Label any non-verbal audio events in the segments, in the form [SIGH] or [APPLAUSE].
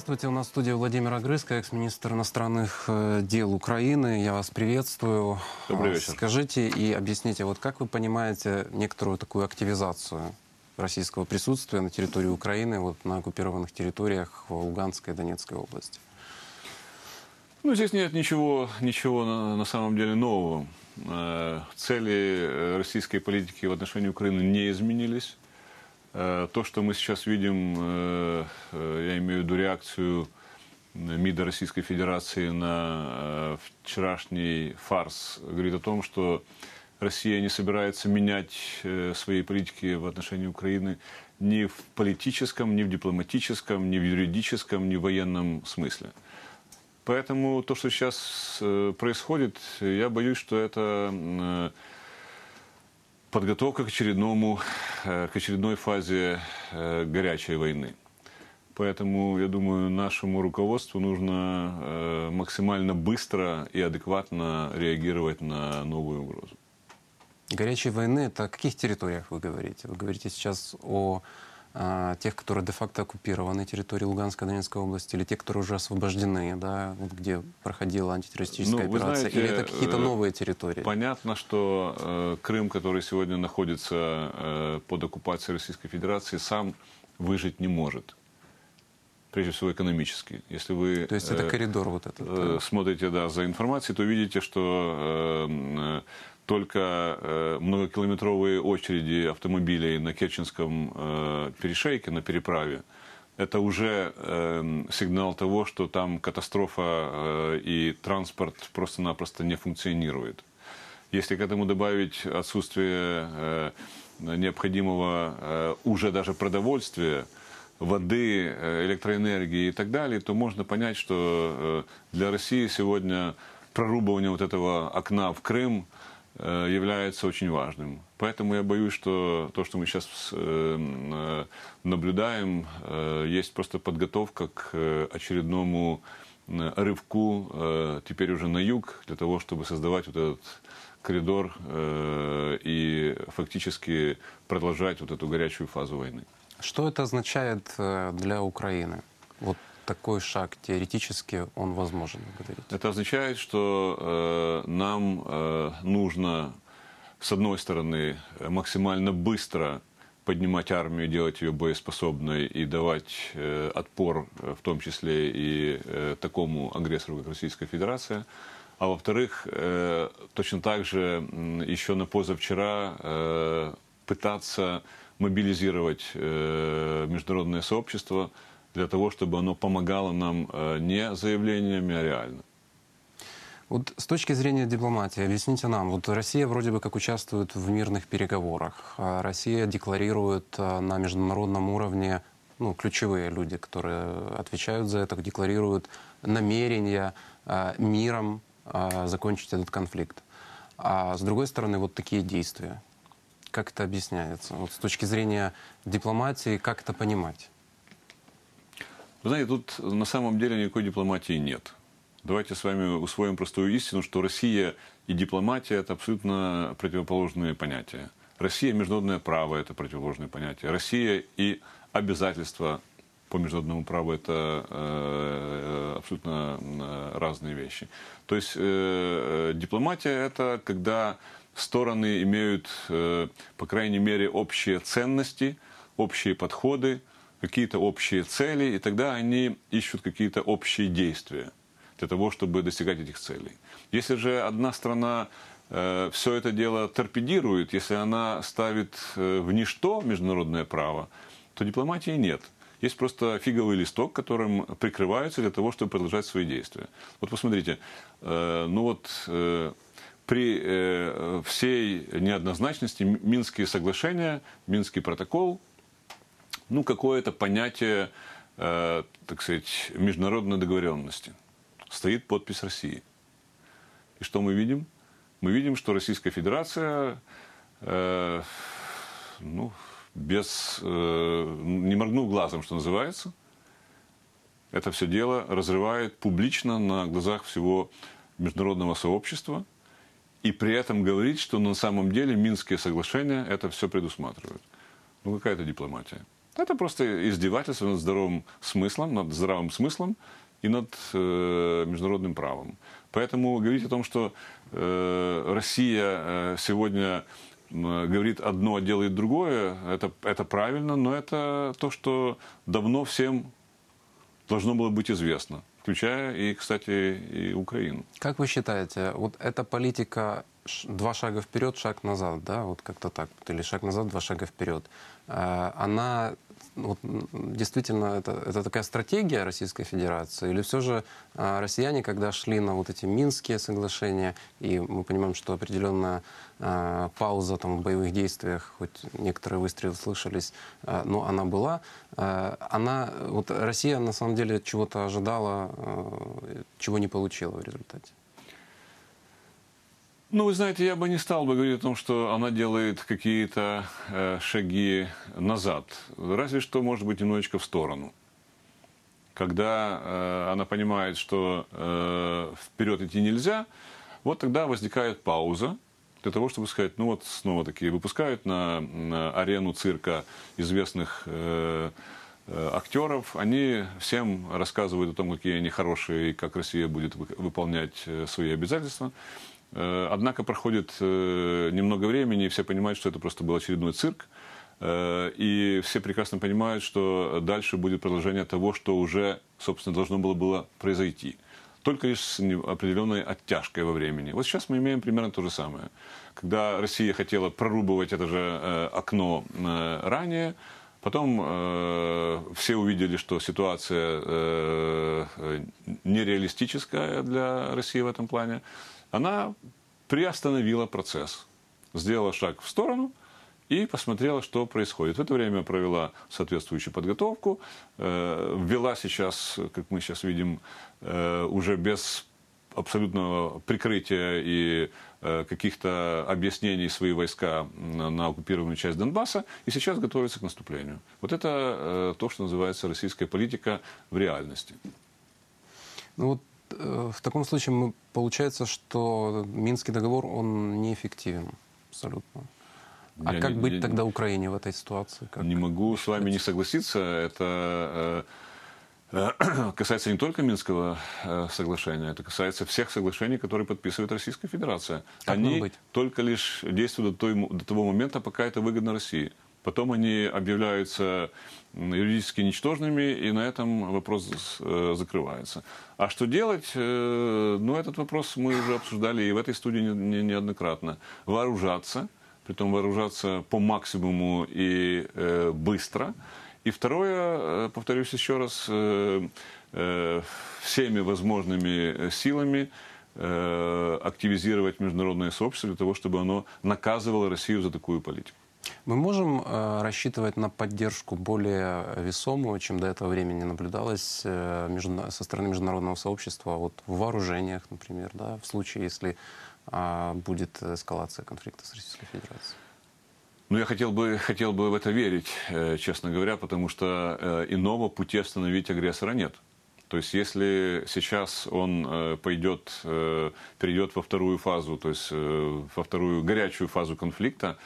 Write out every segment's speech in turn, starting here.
Здравствуйте, у нас в студии Владимир Огрызко, экс-министр иностранных э, дел Украины. Я вас приветствую. Добрый а, вечер. Скажите и объясните, вот как вы понимаете некоторую такую активизацию российского присутствия на территории Украины, вот на оккупированных территориях в Луганской и Донецкой области? Ну, здесь нет ничего, ничего на, на самом деле нового. Э, цели э, российской политики в отношении Украины не изменились. Э, то, что мы сейчас видим, э, э, я имею в виду реакцию МИДа Российской Федерации на вчерашний фарс, говорит о том, что Россия не собирается менять свои политики в отношении Украины ни в политическом, ни в дипломатическом, ни в юридическом, ни в военном смысле. Поэтому то, что сейчас происходит, я боюсь, что это подготовка к, очередному, э, к очередной фазе э, горячей войны. Поэтому, я думаю, нашему руководству нужно э, максимально быстро и адекватно реагировать на новую угрозу. Горячей войны – это о каких территориях вы говорите? Вы говорите сейчас о а, тех, которые де-факто оккупированы территории Луганской Донецкой области, или те, которые уже освобождены, да, вот где проходила антитеррористическая ну, операция, знаете, или это какие-то э, новые территории? Понятно, что э, Крым, который сегодня находится э, под оккупацией Российской Федерации, сам выжить не может прежде всего экономически. Если вы то есть это э, коридор вот этот, э, смотрите да, за информацией, то видите, что э, э только э, многокилометровые очереди автомобилей на Керченском э, перешейке, на переправе, это уже э, сигнал того, что там катастрофа э, и транспорт просто-напросто не функционирует. Если к этому добавить отсутствие э, необходимого э, уже даже продовольствия, воды, э, электроэнергии и так далее, то можно понять, что э, для России сегодня прорубывание вот этого окна в Крым – Э, является очень важным. Поэтому я боюсь, что то, что мы сейчас э, э, наблюдаем, есть просто подготовка к очередному рывку теперь уже на юг, для того, чтобы создавать вот этот коридор и фактически продолжать вот эту горячую фазу войны. Что это означает для Украины? Вот такой шаг теоретически он возможен. Благодарить. Это означает, что э, нам э, нужно, с одной стороны, максимально быстро поднимать армию, делать ее боеспособной и давать э, отпор, э, в том числе и э, такому агрессору, как Российская Федерация. А во-вторых, э, точно так же еще на позавчера э, пытаться мобилизировать э, международное сообщество для того, чтобы оно помогало нам э, не заявлениями, а реально. Вот с точки зрения дипломатии, объясните нам, вот Россия вроде бы как участвует в мирных переговорах, а Россия декларирует э, на международном уровне, ну, ключевые люди, которые отвечают за это, декларируют намерение э, миром закончить этот конфликт. А с другой стороны, вот такие действия. Как это объясняется? Вот с точки зрения дипломатии, как это понимать? Вы знаете, тут на самом деле никакой дипломатии нет. Давайте с вами усвоим простую истину, что Россия и дипломатия – это абсолютно противоположные понятия. Россия и международное право – это противоположные понятия. Россия и обязательства по международному праву – это э, абсолютно э, разные вещи. То есть э, э, дипломатия – это когда стороны имеют, э, по крайней мере, общие ценности, общие подходы – какие-то общие цели, и тогда они ищут какие-то общие действия для того, чтобы достигать этих целей. Если же одна страна э, все это дело торпедирует, если она ставит э, в ничто международное право, то дипломатии нет. Есть просто фиговый листок, которым прикрываются для того, чтобы продолжать свои действия. Вот посмотрите, э, ну вот э, при э, всей неоднозначности Минские соглашения, Минский протокол – ну, какое-то понятие, э, так сказать, международной договоренности. Стоит подпись России. И что мы видим? Мы видим, что Российская Федерация э, ну, без, э, не моргнув глазом, что называется, это все дело разрывает публично на глазах всего международного сообщества и при этом говорит, что на самом деле Минские соглашения это все предусматривают. Ну какая-то дипломатия. Это просто издевательство над здоровым смыслом, над здравым смыслом и над э, международным правом. Поэтому говорить о том, что э, Россия э, сегодня говорит одно, а делает другое, это, это правильно, но это то, что давно всем должно было быть известно, включая и, кстати, и Украину. Как вы считаете, вот эта политика два шага вперед, шаг назад, да, вот как-то так, или шаг назад, два шага вперед, э, она вот, действительно это, это такая стратегия Российской Федерации? Или все же э, россияне, когда шли на вот эти Минские соглашения, и мы понимаем, что определенная э, а, пауза там, в боевых действиях, хоть некоторые выстрелы слышались, э, но она была, э, она, вот Россия на самом деле чего-то ожидала, э, чего не получила в результате? Ну, вы знаете, я бы не стал бы говорить о том, что она делает какие-то э, шаги назад. Разве что, может быть, немножечко в сторону. Когда э, она понимает, что э, вперед идти нельзя, вот тогда возникает пауза для того, чтобы сказать, ну вот снова такие выпускают на, на арену цирка известных э, э, актеров, они всем рассказывают о том, какие они хорошие и как Россия будет выполнять э, свои обязательства. Э, однако проходит э, немного времени, и все понимают, что это просто был очередной цирк. Э, и все прекрасно понимают, что дальше будет продолжение того, что уже, собственно, должно было, было произойти. Только лишь с определенной оттяжкой во времени. Вот сейчас мы имеем примерно то же самое. Когда Россия хотела прорубывать это же окно ранее, Потом все увидели, что ситуация нереалистическая для России в этом плане она приостановила процесс, сделала шаг в сторону и посмотрела, что происходит. В это время провела соответствующую подготовку, э, ввела сейчас, как мы сейчас видим, э, уже без абсолютного прикрытия и э, каких-то объяснений свои войска на оккупированную часть Донбасса и сейчас готовится к наступлению. Вот это то, что называется российская политика в реальности. Ну вот Э, в таком случае получается, что Минский договор, он неэффективен абсолютно. А я как не, быть не, тогда Украине в этой ситуации? Как? Не могу с вами не согласиться. Это э, [CLEARS THROAT] касается не только Минского э, соглашения, это касается всех соглашений, которые подписывает Российская Федерация. Как Они только лишь действуют до, той, до того момента, пока это выгодно России. Потом они объявляются юридически ничтожными, и на этом вопрос э, закрывается. А что делать? Э, ну, этот вопрос мы уже обсуждали и в этой студии неоднократно. Вооружаться, притом вооружаться по максимуму и э, быстро. И второе, повторюсь еще раз, всеми возможными силами активизировать международное сообщество для того, чтобы оно наказывало Россию за такую политику. Мы можем э, рассчитывать на поддержку более весомую, чем до этого времени наблюдалось э, между, со стороны международного сообщества вот, в вооружениях, например, да, в случае, если э, будет эскалация конфликта с Российской Федерацией? Ну, я хотел бы, хотел бы в это верить, э, честно говоря, потому что э, иного пути остановить агрессора нет. То есть, если сейчас он э, пойдет, перейдет во вторую фазу, то есть во вторую горячую фазу конфликта,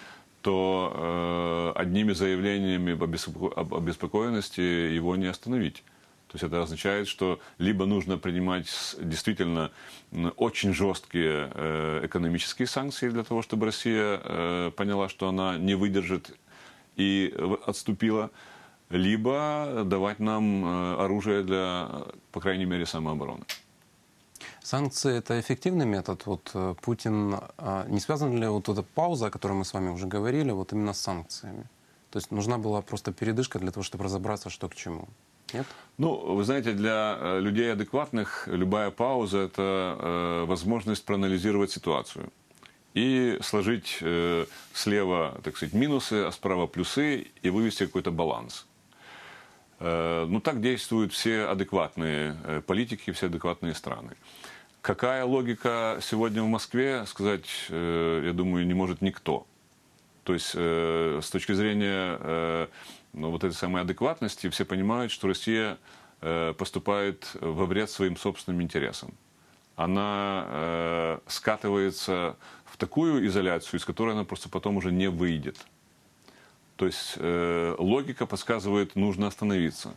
то э, одними заявлениями об, обеспоко... об обеспокоенности его не остановить. То есть это означает, что либо нужно принимать действительно очень жесткие э, экономические санкции для того, чтобы Россия э, поняла, что она не выдержит и отступила, либо давать нам э, оружие для, по крайней мере, самообороны. Санкции – это эффективный метод. Вот э, Путин, а, не связана ли вот эта пауза, о которой мы с вами уже говорили, вот именно с санкциями? То есть нужна была просто передышка для того, чтобы разобраться, что к чему. Нет? Ну, вы знаете, для э, людей адекватных любая пауза – это э, возможность проанализировать ситуацию и сложить э, слева, так сказать, минусы, а справа плюсы и вывести какой-то баланс. Э, ну, так действуют все адекватные э, политики, все адекватные страны. Какая логика сегодня в Москве, сказать, э, я думаю, не может никто. То есть, с точки зрения ну, вот этой самой адекватности, все понимают, что Россия поступает во вред своим собственным интересам. Она скатывается в такую изоляцию, из которой она просто потом уже не выйдет. То есть э, логика подсказывает, нужно остановиться.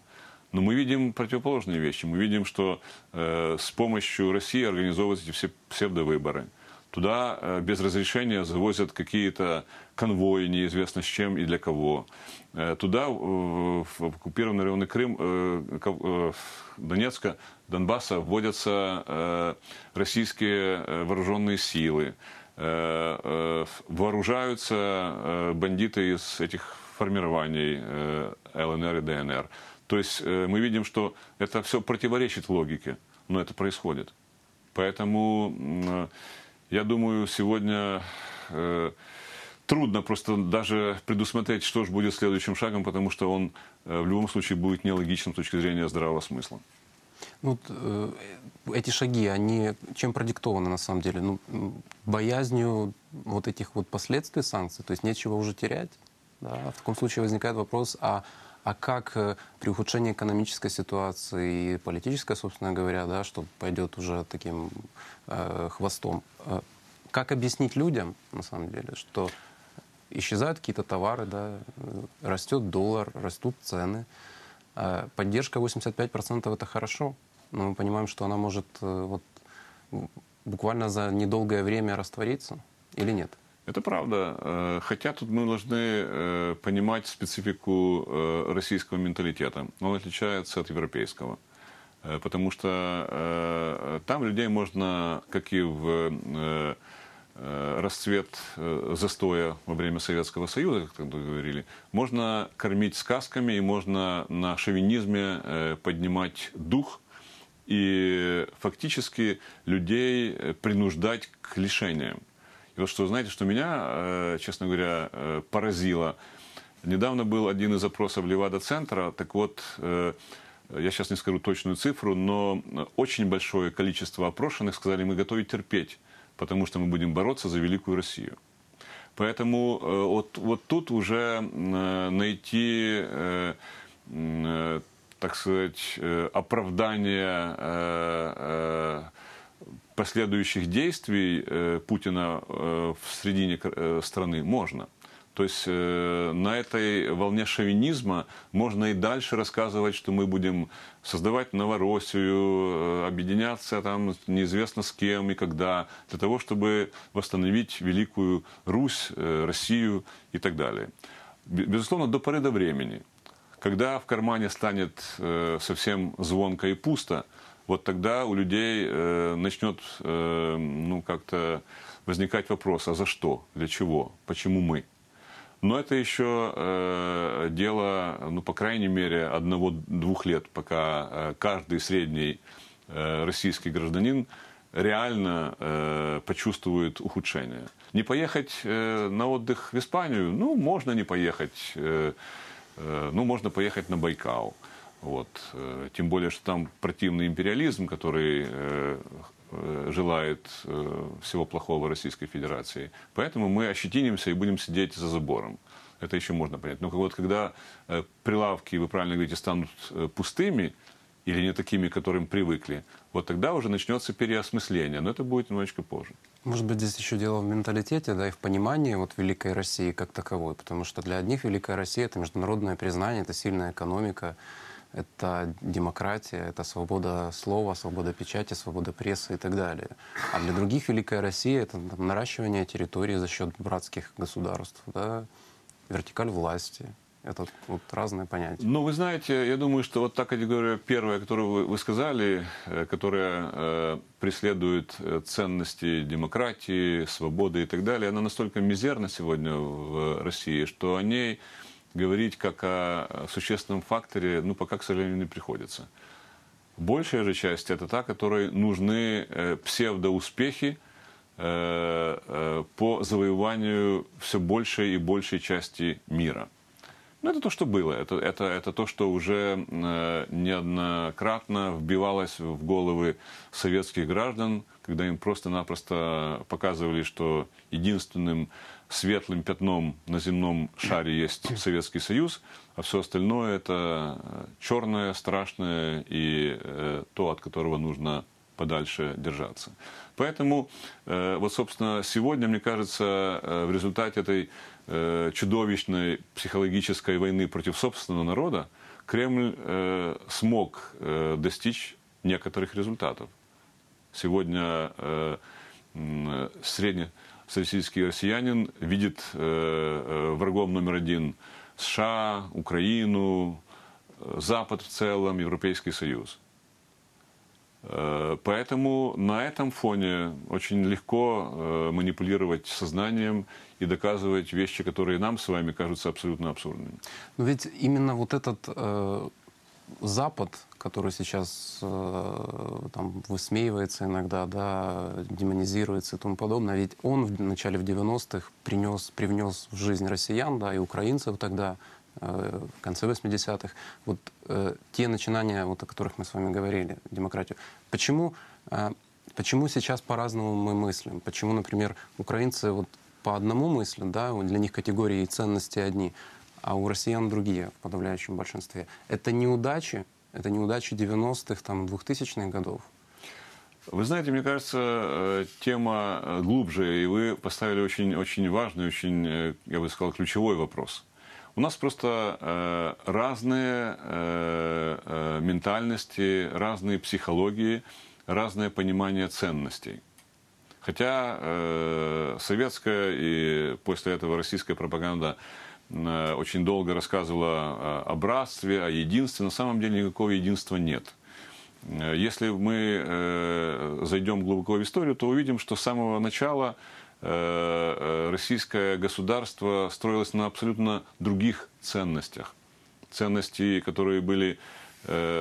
Но мы видим противоположные вещи. Мы видим, что э, с помощью России организовываются эти все псевдовыборы. Туда э, без разрешения завозят какие-то конвои, неизвестно с чем и для кого. Э, туда, э, в оккупированный районы Крым, э, э, Донецка, Донбасса вводятся э, российские э, вооруженные силы. Э, э, вооружаются э, бандиты из этих формирований ЛНР и ДНР. То есть мы видим, что это все противоречит логике, но это происходит. Поэтому я думаю, сегодня трудно просто даже предусмотреть, что же будет следующим шагом, потому что он в любом случае будет нелогичен с точки зрения здравого смысла. Ну, вот, э, эти шаги, они чем продиктованы на самом деле? Ну, боязнью вот этих вот последствий санкций, то есть нечего уже терять. Да? В таком случае возникает вопрос, а, а как э, при ухудшении экономической ситуации и политической, собственно говоря, да, что пойдет уже таким э, хвостом, э, как объяснить людям, на самом деле, что исчезают какие-то товары, да, э, растет доллар, растут цены, а поддержка 85% это хорошо, но мы понимаем, что она может э, вот, буквально за недолгое время раствориться или нет. Это правда. Э, хотя тут мы должны э, понимать специфику российского менталитета. Он отличается от европейского. Потому что там людей можно, как и в Э, расцвет э, застоя во время Советского Союза, как тогда говорили, можно кормить сказками и можно на шовинизме э, поднимать дух и фактически людей принуждать к лишениям. И вот что, знаете, что меня, честно говоря, поразило. Недавно был один из опросов Левада-центра, так вот, я сейчас не скажу точную цифру, но очень большое количество опрошенных сказали, мы готовы терпеть потому что мы будем бороться за великую Россию. Поэтому э, вот, вот тут уже э, найти, э, так сказать, оправдание последующих действий Путина в средине страны можно. То есть э, на этой волне шовинизма можно и дальше рассказывать, что мы будем создавать Новороссию, э, объединяться там неизвестно с кем и когда, для того, чтобы восстановить Великую Русь, э, Россию и так далее. Безусловно, до поры до времени. Когда в кармане станет э, совсем звонко и пусто, вот тогда у людей э, начнет э, ну, как-то возникать вопрос, а за что, для чего, почему мы? Но это еще э, дело, ну, по крайней мере, одного-двух лет, пока э, каждый средний э, российский гражданин реально э, почувствует ухудшение. Не поехать э, на отдых в Испанию, ну, можно не поехать, э, э, ну, можно поехать на Байкал. Вот. Э, тем более, что там противный империализм, который э, Э, желает э, всего плохого Российской Федерации. Поэтому мы ощетинимся и будем сидеть за забором. Это еще можно понять. Но вот когда э, прилавки, вы правильно говорите, станут пустыми, или не такими, к которым привыкли, вот тогда уже начнется переосмысление. Но это будет немножечко позже. Может быть, здесь еще дело в менталитете, да, и в понимании вот Великой России как таковой. Потому что для одних Великая Россия – это международное признание, это сильная экономика, это демократия, это свобода слова, свобода печати, свобода прессы и так далее. А для других Великая Россия — это там, наращивание территории за счет братских государств, да? вертикаль власти. Это вот разные понятия. Ну, вы знаете, я думаю, что вот та категория первая, которую вы, вы сказали, э, которая э, преследует э, ценности демократии, свободы и так далее, она настолько мизерна сегодня в э, России, что о ней говорить как о э, существенном факторе, ну, пока, к сожалению, не приходится. Большая же часть – это та, которой нужны э, псевдоуспехи э, по завоеванию все большей и большей части мира. Ну, это то, что было. Это, это, это то, что уже неоднократно вбивалось в головы советских граждан, когда им просто-напросто показывали, что единственным светлым пятном на земном шаре есть Советский Союз, а все остальное это э, черное, страшное и э, то, от которого нужно подальше держаться. Поэтому, э, вот, собственно, сегодня, мне кажется, э, в результате этой э, чудовищной психологической войны против собственного народа, Кремль э, смог э, достичь некоторых результатов. Сегодня э, э средне, социалистический россиянин видит э, э, врагом номер один США, Украину, э, Запад в целом, Европейский Союз. Поэтому на этом фоне очень легко манипулировать сознанием и доказывать вещи, которые нам с вами кажутся абсолютно абсурдными. Но ведь именно вот этот э, Запад, который сейчас э, там высмеивается иногда, да, демонизируется и тому подобное, ведь он в начале в 90-х принес, привнес в жизнь россиян, да, и украинцев тогда, э, в конце 80-х, вот э, те начинания, вот о которых мы с вами говорили, демократию. Почему, э, почему сейчас по-разному мы мыслим? Почему, например, украинцы вот по одному мыслят, да, для них категории и ценности одни, а у россиян другие в подавляющем большинстве. Это неудачи это неудачи 90-х, там, 2000-х годов. Вы знаете, мне кажется, э, тема э, глубже, и вы поставили очень, очень важный, очень, э, я бы сказал, ключевой вопрос. У нас просто э, разные э, э, ментальности, разные психологии, разное понимание ценностей. Хотя э, советская и после этого российская пропаганда Э, очень долго рассказывала э, о братстве, о единстве. На самом деле никакого единства нет. Э, если мы зайдем глубоко в историю, то увидим, что с самого начала российское государство строилось на абсолютно других ценностях. Ценности, которые были,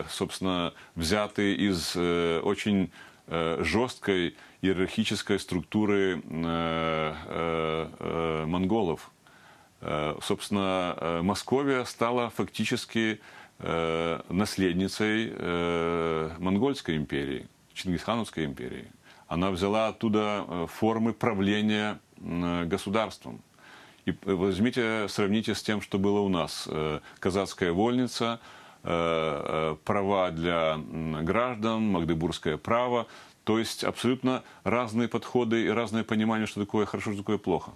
собственно, взяты из очень жесткой иерархической структуры монголов – Э, собственно, э, Московия стала фактически э, наследницей Монгольской империи, Чингисхановской империи. Она взяла оттуда формы правления государством. И возьмите, сравните с тем, что было у нас. Казацкая вольница, права для граждан, магдебургское право. То есть абсолютно разные подходы и разное понимание, что такое хорошо, что такое плохо.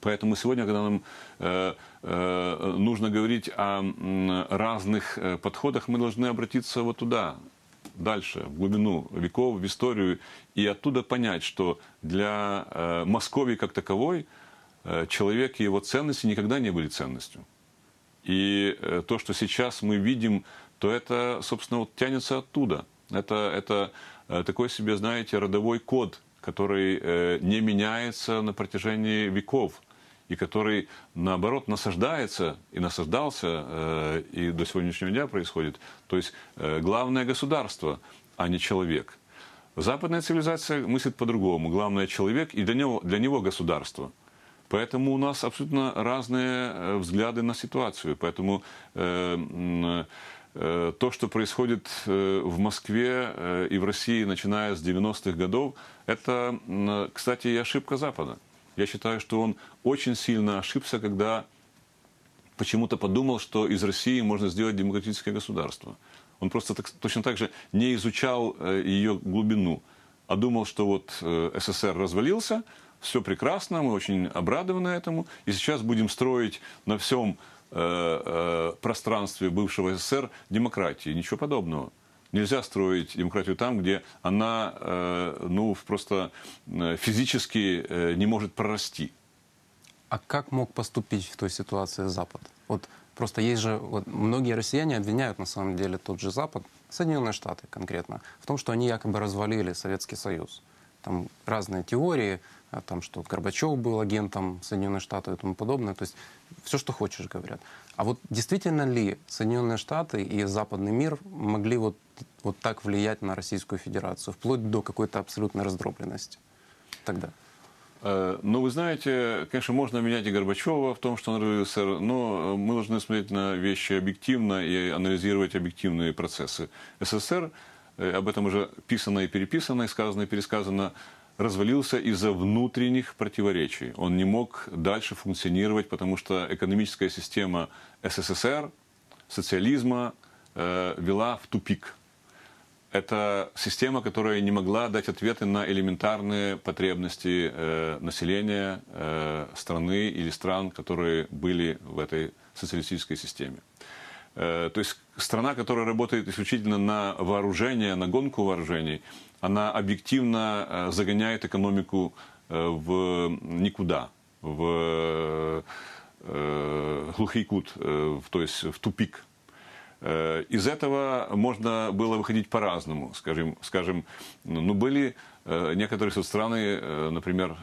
Поэтому сегодня, когда нам э, э, нужно говорить о м, разных э, подходах, мы должны обратиться вот туда, дальше, в глубину веков, в историю, и оттуда понять, что для э, Московии как таковой э, человек и его ценности никогда не были ценностью. И э, то, что сейчас мы видим, то это, собственно, вот тянется оттуда. Это, это э, такой себе, знаете, родовой код – который э, не меняется на протяжении веков и который, наоборот, насаждается и насаждался, э, и до сегодняшнего дня происходит. То есть э, главное государство, а не человек. Западная цивилизация мыслит по-другому. Главное человек и для него, для него государство. Поэтому у нас абсолютно разные взгляды на ситуацию. Поэтому э, Э, то, что происходит э, в Москве э, и в России, начиная с 90-х годов, это, кстати, и ошибка Запада. Я считаю, что он очень сильно ошибся, когда почему-то подумал, что из России можно сделать демократическое государство. Он просто так, точно так же не изучал ее глубину, а думал, что вот СССР развалился, все прекрасно, мы очень обрадованы этому, и сейчас будем строить на всем Э, э, пространстве бывшего СССР демократии. Ничего подобного. Нельзя строить демократию там, где она э, ну, просто физически не может прорасти. А как мог поступить в той ситуации Запад? Вот просто есть же, вот многие россияне обвиняют на самом деле тот же Запад, Соединенные Штаты конкретно, в том, что они якобы развалили Советский Союз. Там разные теории, а, там, что Горбачев был агентом Соединенных Штатов и тому подобное. То есть все, что хочешь, говорят. А вот действительно ли Соединенные Штаты и западный мир могли вот, вот так влиять на Российскую Федерацию, вплоть до какой-то абсолютной раздробленности тогда? Э, ну, вы знаете, конечно, можно обвинять и Горбачева в том, что он революционер, но мы должны смотреть на вещи объективно и анализировать объективные процессы. СССР Э, об этом уже писано и переписано, и сказано и пересказано, развалился из-за внутренних противоречий. Он не мог дальше функционировать, потому что экономическая система СССР, социализма э, вела в тупик. Это система, которая не могла дать ответы на элементарные потребности э, населения э, страны или стран, которые были в этой социалистической системе. Э, то есть страна, которая работает исключительно на вооружение, на гонку вооружений, она объективно э, загоняет экономику э, в никуда, в э, глухий кут, то есть в тупик. Из этого можно было выходить по-разному. Скажем, скажем, ну, были некоторые страны, например,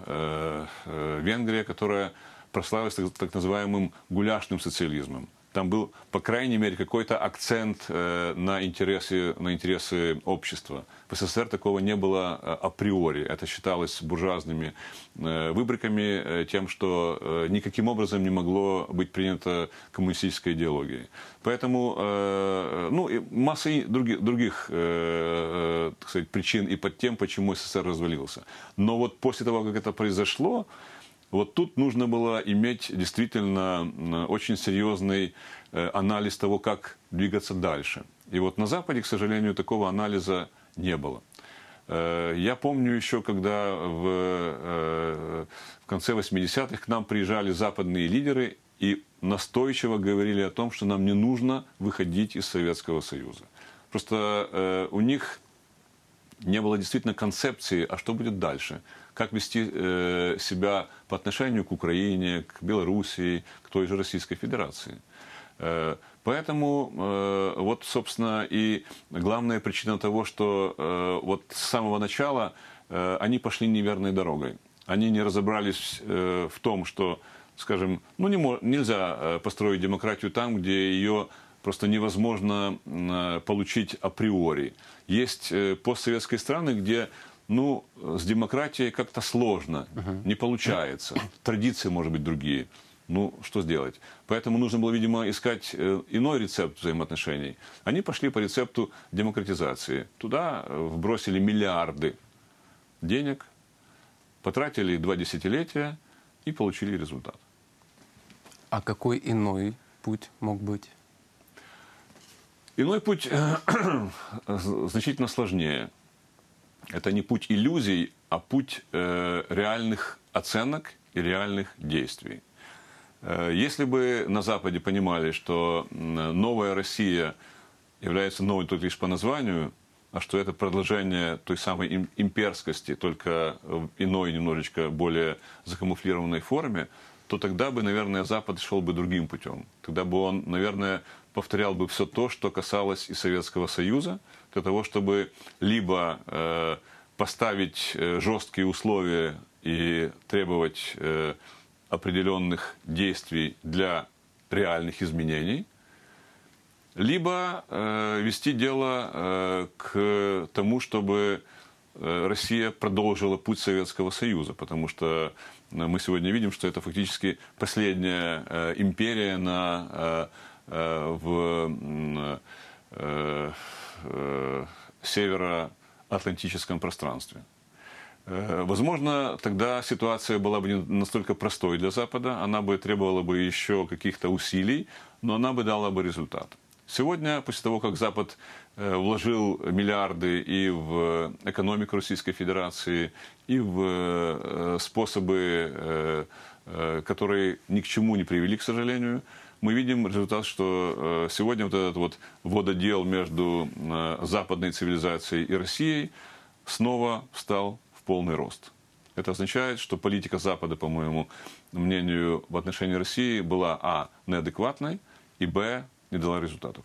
Венгрия, которая прославилась так, так называемым гуляшным социализмом там был, по крайней мере, какой-то акцент э, на интересы, на интересы общества. В СССР такого не было э, априори. Это считалось буржуазными э, выбриками, тем, что никаким образом не могло быть принято коммунистической идеологией. Поэтому, ну, и масса других, других так сказать, причин и под тем, почему СССР развалился. Но вот после того, как это произошло, вот тут нужно было иметь действительно очень серьезный э, анализ того, как двигаться дальше. И вот на Западе, к сожалению, такого анализа не было. Э, я помню еще, когда в, э, в конце 80-х к нам приезжали западные лидеры и настойчиво говорили о том, что нам не нужно выходить из Советского Союза. Просто у них не было действительно концепции, а что будет дальше – как вести э, себя по отношению к Украине, к Белоруссии, к той же Российской Федерации. Э, поэтому э, вот, собственно, и главная причина того, что э, вот с самого начала э, они пошли неверной дорогой. Они не разобрались э, в том, что, скажем, ну не, нельзя э, построить демократию там, где ее просто невозможно э, получить априори. Есть э, постсоветские страны, где ну, э, с демократией как-то сложно, uh не получается. Традиции, может быть, другие. Ну, что сделать? Поэтому нужно было, видимо, искать э, иной рецепт взаимоотношений. Они пошли по рецепту демократизации. Туда э, вбросили миллиарды денег, потратили два десятилетия и получили результат. А какой иной путь мог быть? Иной путь [CLEARS THROAT] значительно сложнее это не путь иллюзий, а путь э, реальных оценок и реальных действий. Э, если бы на Западе понимали, что новая Россия является новой только лишь по названию, а что это продолжение той самой имперскости, только в иной, немножечко более закамуфлированной форме, то тогда бы, наверное, Запад шел бы другим путем. Тогда бы он, наверное, повторял бы все то, что касалось и Советского Союза, для того, чтобы либо э, поставить э, жесткие условия и требовать э, определенных действий для реальных изменений, либо э, вести дело э, к тому, чтобы э, Россия продолжила путь Советского Союза, потому что э, мы сегодня видим, что это фактически последняя э, империя на э, Э, в э, э, североатлантическом пространстве. Возможно, тогда ситуация была бы не настолько простой для Запада, она бы требовала бы еще каких-то усилий, но она бы дала бы результат. Сегодня, после того, как Запад вложил миллиарды и в экономику Российской Федерации, и в способы, которые ни к чему не привели, к сожалению, мы видим результат, что э, сегодня вот этот вот вододел между э, западной цивилизацией и Россией снова встал в полный рост. Это означает, что политика Запада, по моему мнению, в отношении России была, а, неадекватной, и, б, не дала результатов.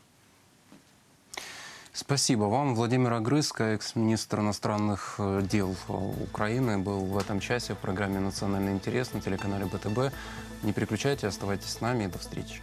Спасибо вам. Владимир Огрызко, экс-министр иностранных э, дел э, Украины, был в этом часе в программе «Национальный интерес» на телеканале БТБ. Не переключайте, оставайтесь с нами и до встречи.